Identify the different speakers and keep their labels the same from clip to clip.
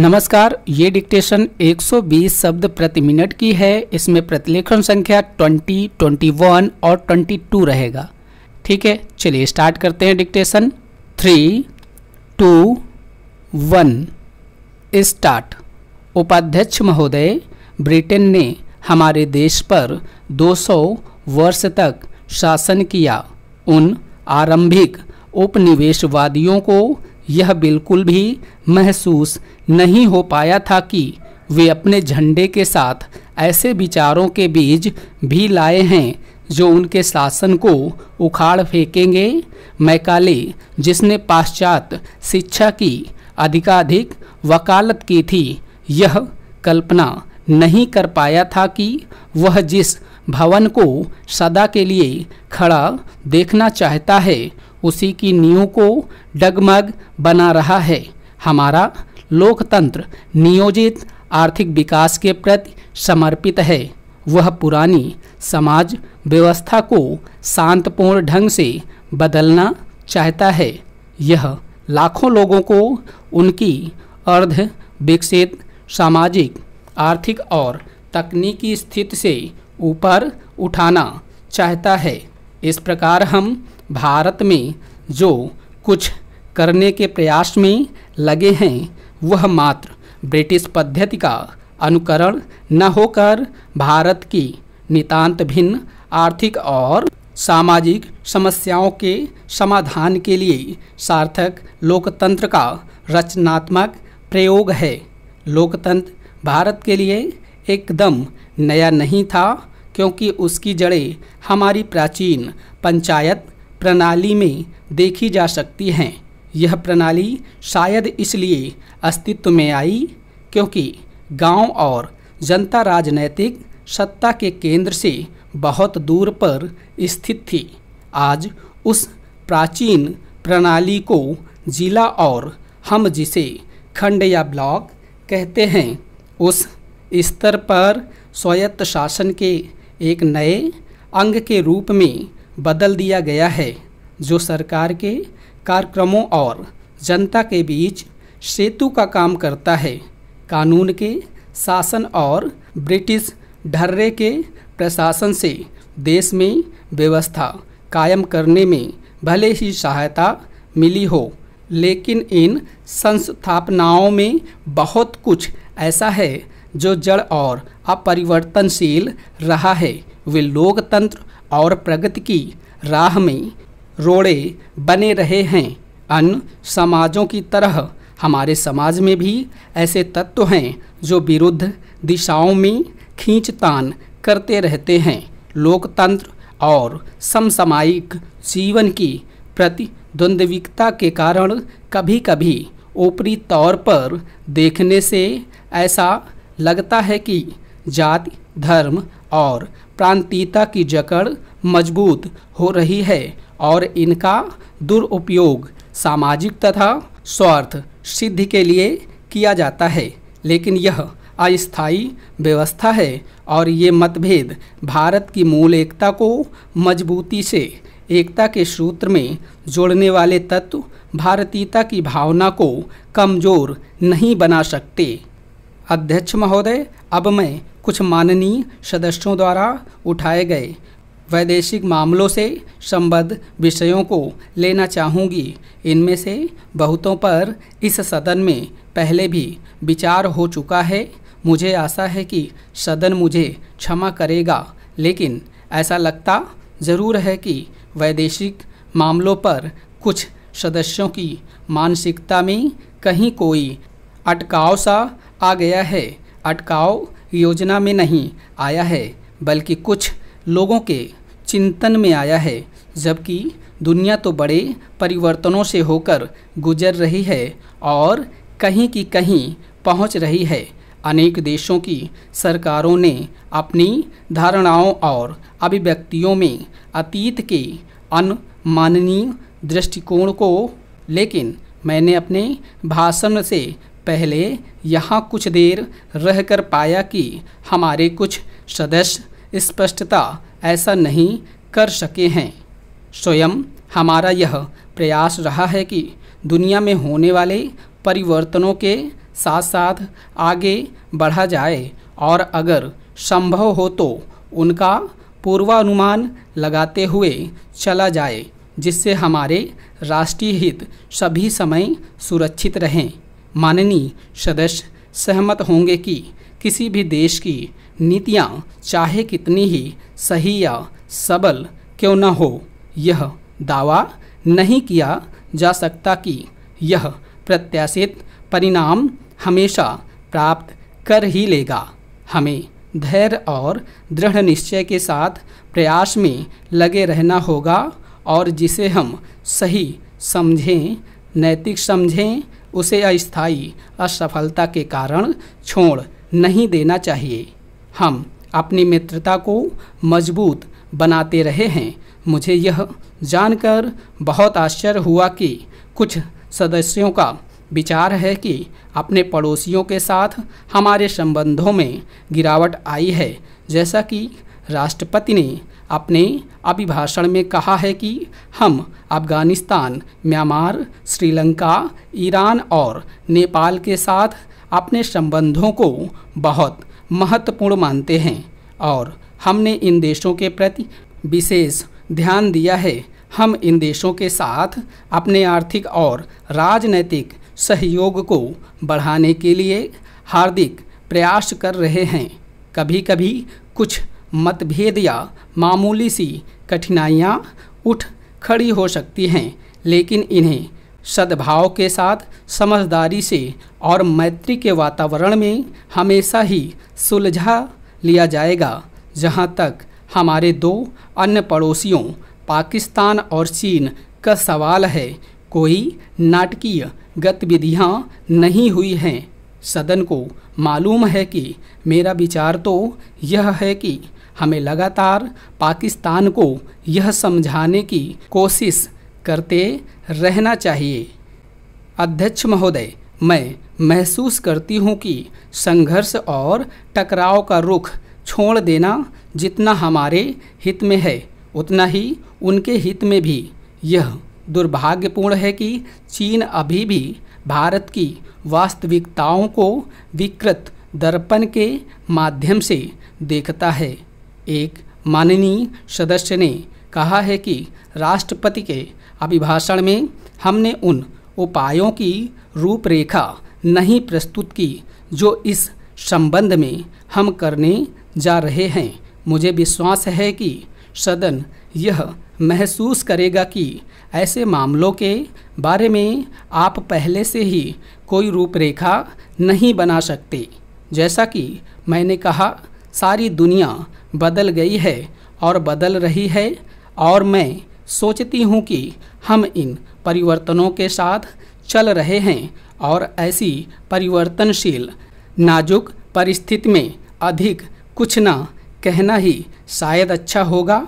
Speaker 1: नमस्कार ये डिक्टेशन 120 शब्द प्रति मिनट की है इसमें प्रतिलेखन संख्या 20, 21 और 22 रहेगा ठीक है चलिए स्टार्ट करते हैं dictation three two one start उपाध्यक्ष महोदय ब्रिटेन ने हमारे देश पर 200 वर्ष तक शासन किया उन आरंभिक उपनिवेशवादियों को यह बिल्कुल भी महसूस नहीं हो पाया था कि वे अपने झंडे के साथ ऐसे विचारों के बीज भी लाए हैं जो उनके शासन को उखाड़ फेंकेंगे मैकाले जिसने पाश्चात्य शिक्षा की अधिकाधिक वकालत की थी यह कल्पना नहीं कर पाया था कि वह जिस भवन को सदा के लिए खड़ा देखना चाहता है उसी की नींव को डगमग बना रहा है हमारा लोकतंत्र नियोजित आर्थिक विकास के प्रति समर्पित है वह पुरानी समाज व्यवस्था को शांतपूर्ण ढंग से बदलना चाहता है यह लाखों लोगों को उनकी अर्ध विकसित सामाजिक आर्थिक और तकनीकी स्थिति से ऊपर उठाना चाहता है इस प्रकार हम भारत में जो कुछ करने के प्रयास में लगे हैं वह मात्र ब्रिटिश पद्धति का अनुकरण न होकर भारत की नितांत भिन्न आर्थिक और सामाजिक समस्याओं के समाधान के लिए सार्थक लोकतंत्र का रचनात्मक प्रयोग है लोकतंत्र भारत के लिए एकदम नया नहीं था क्योंकि उसकी जड़ें हमारी प्राचीन पंचायत प्रणाली में देखी जा सकती हैं यह प्रणाली शायद इसलिए अस्तित्व में आई क्योंकि गांव और जनता राजनैतिक सत्ता के केंद्र से बहुत दूर पर स्थित थी आज उस प्राचीन प्रणाली को जिला और हम जिसे खंड या ब्लॉक कहते हैं उस स्तर पर स्वायत्त शासन के एक नए अंग के रूप में बदल दिया गया है जो सरकार के कार्यक्रमों और जनता के बीच सेतु का काम करता है कानून के शासन और ब्रिटिश ढर्रे के प्रशासन से देश में व्यवस्था कायम करने में भले ही सहायता मिली हो लेकिन इन संस्थापनाओं में बहुत कुछ ऐसा है जो जड़ और अपरिवर्तनशील रहा है वे लोकतंत्र और प्रगति की राह में रोड़े बने रहे हैं अन्य समाजों की तरह हमारे समाज में भी ऐसे तत्व हैं जो विरुद्ध दिशाओं में खींचतान करते रहते हैं लोकतंत्र और समसामायिक जीवन की प्रतिद्वंद्विकता के कारण कभी कभी ऊपरी तौर पर देखने से ऐसा लगता है कि जाति धर्म और प्रांतीयता की जकड़ मजबूत हो रही है और इनका दुरुपयोग सामाजिक तथा स्वार्थ सिद्धि के लिए किया जाता है लेकिन यह अस्थायी व्यवस्था है और ये मतभेद भारत की मूल एकता को मजबूती से एकता के सूत्र में जोड़ने वाले तत्व भारतीयता की भावना को कमज़ोर नहीं बना सकते अध्यक्ष महोदय अब मैं कुछ माननीय सदस्यों द्वारा उठाए गए वैदेशिक मामलों से संबद्ध विषयों को लेना चाहूँगी इनमें से बहुतों पर इस सदन में पहले भी विचार हो चुका है मुझे आशा है कि सदन मुझे क्षमा करेगा लेकिन ऐसा लगता ज़रूर है कि वैदेशिक मामलों पर कुछ सदस्यों की मानसिकता में कहीं कोई अटकाव सा आ गया है अटकाव योजना में नहीं आया है बल्कि कुछ लोगों के चिंतन में आया है जबकि दुनिया तो बड़े परिवर्तनों से होकर गुजर रही है और कहीं की कहीं पहुंच रही है अनेक देशों की सरकारों ने अपनी धारणाओं और अभिव्यक्तियों में अतीत के अनमाननीय दृष्टिकोण को लेकिन मैंने अपने भाषण से पहले यहाँ कुछ देर रह कर पाया कि हमारे कुछ सदस्य स्पष्टता ऐसा नहीं कर सके हैं स्वयं हमारा यह प्रयास रहा है कि दुनिया में होने वाले परिवर्तनों के साथ साथ आगे बढ़ा जाए और अगर संभव हो तो उनका पूर्वानुमान लगाते हुए चला जाए जिससे हमारे राष्ट्रीय हित सभी समय सुरक्षित रहें माननीय सदस्य सहमत होंगे कि किसी भी देश की नीतियाँ चाहे कितनी ही सही या सबल क्यों न हो यह दावा नहीं किया जा सकता कि यह प्रत्याशित परिणाम हमेशा प्राप्त कर ही लेगा हमें धैर्य और दृढ़ निश्चय के साथ प्रयास में लगे रहना होगा और जिसे हम सही समझें नैतिक समझें उसे अस्थायी असफलता के कारण छोड़ नहीं देना चाहिए हम अपनी मित्रता को मजबूत बनाते रहे हैं मुझे यह जानकर बहुत आश्चर्य हुआ कि कुछ सदस्यों का विचार है कि अपने पड़ोसियों के साथ हमारे संबंधों में गिरावट आई है जैसा कि राष्ट्रपति ने अपने अभिभाषण में कहा है कि हम अफगानिस्तान म्यांमार श्रीलंका ईरान और नेपाल के साथ अपने संबंधों को बहुत महत्वपूर्ण मानते हैं और हमने इन देशों के प्रति विशेष ध्यान दिया है हम इन देशों के साथ अपने आर्थिक और राजनैतिक सहयोग को बढ़ाने के लिए हार्दिक प्रयास कर रहे हैं कभी कभी कुछ मतभेद या मामूली सी कठिनाइयाँ उठ खड़ी हो सकती हैं लेकिन इन्हें सद्भाव के साथ समझदारी से और मैत्री के वातावरण में हमेशा ही सुलझा लिया जाएगा जहां तक हमारे दो अन्य पड़ोसियों पाकिस्तान और चीन का सवाल है कोई नाटकीय गतिविधियां नहीं हुई हैं सदन को मालूम है कि मेरा विचार तो यह है कि हमें लगातार पाकिस्तान को यह समझाने की कोशिश करते रहना चाहिए अध्यक्ष महोदय मैं महसूस करती हूँ कि संघर्ष और टकराव का रुख छोड़ देना जितना हमारे हित में है उतना ही उनके हित में भी यह दुर्भाग्यपूर्ण है कि चीन अभी भी भारत की वास्तविकताओं को विकृत दर्पण के माध्यम से देखता है एक माननीय सदस्य ने कहा है कि राष्ट्रपति के अभिभाषण में हमने उन उपायों की रूपरेखा नहीं प्रस्तुत की जो इस संबंध में हम करने जा रहे हैं मुझे विश्वास है कि सदन यह महसूस करेगा कि ऐसे मामलों के बारे में आप पहले से ही कोई रूपरेखा नहीं बना सकते जैसा कि मैंने कहा सारी दुनिया बदल गई है और बदल रही है और मैं सोचती हूँ कि हम इन परिवर्तनों के साथ चल रहे हैं और ऐसी परिवर्तनशील नाजुक परिस्थिति में अधिक कुछ ना कहना ही शायद अच्छा होगा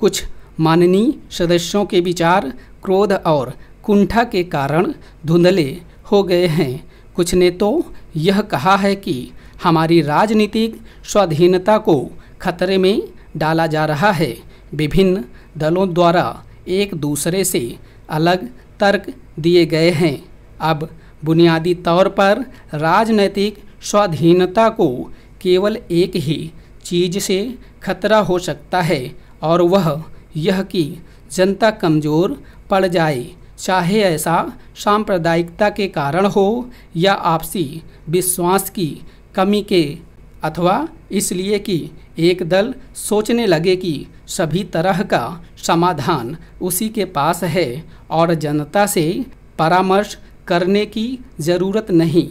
Speaker 1: कुछ माननीय सदस्यों के विचार क्रोध और कुंठा के कारण धुंधले हो गए हैं कुछ ने तो यह कहा है कि हमारी राजनीतिक स्वाधीनता को खतरे में डाला जा रहा है विभिन्न दलों द्वारा एक दूसरे से अलग तर्क दिए गए हैं अब बुनियादी तौर पर राजनैतिक स्वाधीनता को केवल एक ही चीज़ से खतरा हो सकता है और वह यह कि जनता कमज़ोर पड़ जाए चाहे ऐसा सांप्रदायिकता के कारण हो या आपसी विश्वास की कमी के अथवा इसलिए कि एक दल सोचने लगे कि सभी तरह का समाधान उसी के पास है और जनता से परामर्श करने की ज़रूरत नहीं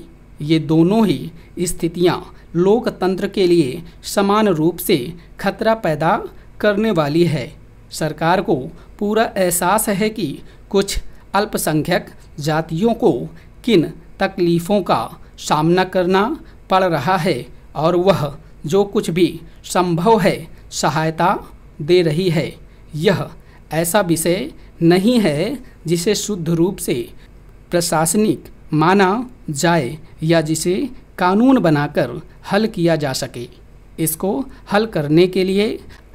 Speaker 1: ये दोनों ही स्थितियाँ लोकतंत्र के लिए समान रूप से खतरा पैदा करने वाली है सरकार को पूरा एहसास है कि कुछ अल्पसंख्यक जातियों को किन तकलीफ़ों का सामना करना पड़ रहा है और वह जो कुछ भी संभव है सहायता दे रही है यह ऐसा विषय नहीं है जिसे शुद्ध रूप से प्रशासनिक माना जाए या जिसे कानून बनाकर हल किया जा सके इसको हल करने के लिए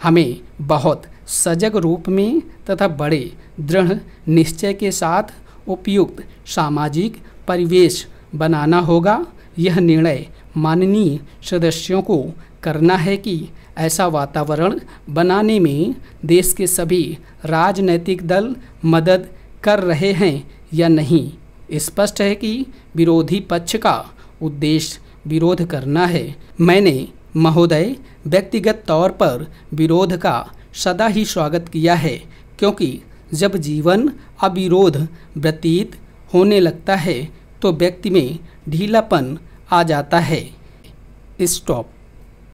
Speaker 1: हमें बहुत सजग रूप में तथा बड़े दृढ़ निश्चय के साथ उपयुक्त सामाजिक परिवेश बनाना होगा यह निर्णय माननीय सदस्यों को करना है कि ऐसा वातावरण बनाने में देश के सभी राजनैतिक दल मदद कर रहे हैं या नहीं स्पष्ट है कि विरोधी पक्ष का उद्देश्य विरोध करना है मैंने महोदय व्यक्तिगत तौर पर विरोध का सदा ही स्वागत किया है क्योंकि जब जीवन अविरोध व्यतीत होने लगता है तो व्यक्ति में ढीलापन आ जाता है स्टॉप